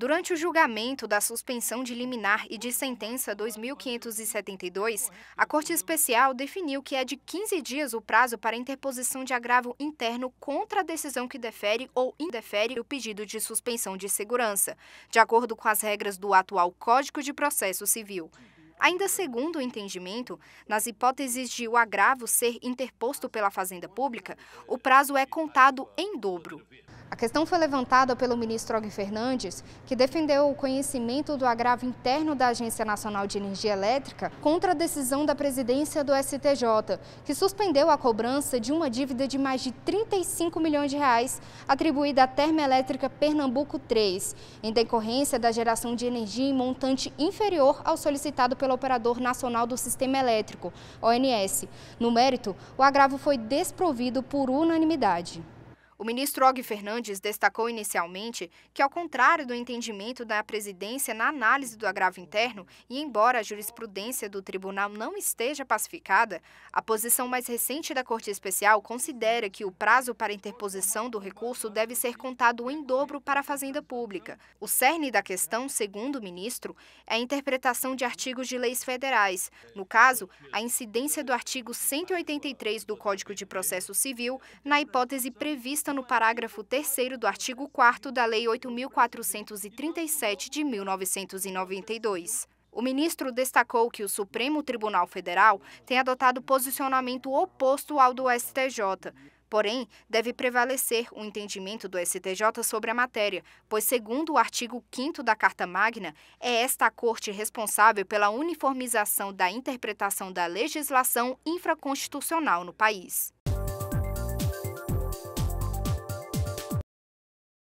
Durante o julgamento da suspensão de liminar e de sentença 2572, a Corte Especial definiu que é de 15 dias o prazo para interposição de agravo interno contra a decisão que defere ou indefere o pedido de suspensão de segurança, de acordo com as regras do atual Código de Processo Civil. Ainda segundo o entendimento, nas hipóteses de o agravo ser interposto pela Fazenda Pública, o prazo é contado em dobro. A questão foi levantada pelo ministro Og Fernandes, que defendeu o conhecimento do agravo interno da Agência Nacional de Energia Elétrica contra a decisão da presidência do STJ, que suspendeu a cobrança de uma dívida de mais de 35 milhões de reais atribuída à Termoelétrica Pernambuco 3, em decorrência da geração de energia em montante inferior ao solicitado pelo Operador Nacional do Sistema Elétrico, ONS. No mérito, o agravo foi desprovido por unanimidade. O ministro Og Fernandes destacou inicialmente que, ao contrário do entendimento da presidência na análise do agravo interno, e embora a jurisprudência do tribunal não esteja pacificada, a posição mais recente da Corte Especial considera que o prazo para interposição do recurso deve ser contado em dobro para a Fazenda Pública. O cerne da questão, segundo o ministro, é a interpretação de artigos de leis federais. No caso, a incidência do artigo 183 do Código de Processo Civil na hipótese prevista prevista no parágrafo 3 do artigo 4 da Lei 8.437 de 1992. O ministro destacou que o Supremo Tribunal Federal tem adotado posicionamento oposto ao do STJ. Porém, deve prevalecer o entendimento do STJ sobre a matéria, pois, segundo o artigo 5 da Carta Magna, é esta a corte responsável pela uniformização da interpretação da legislação infraconstitucional no país.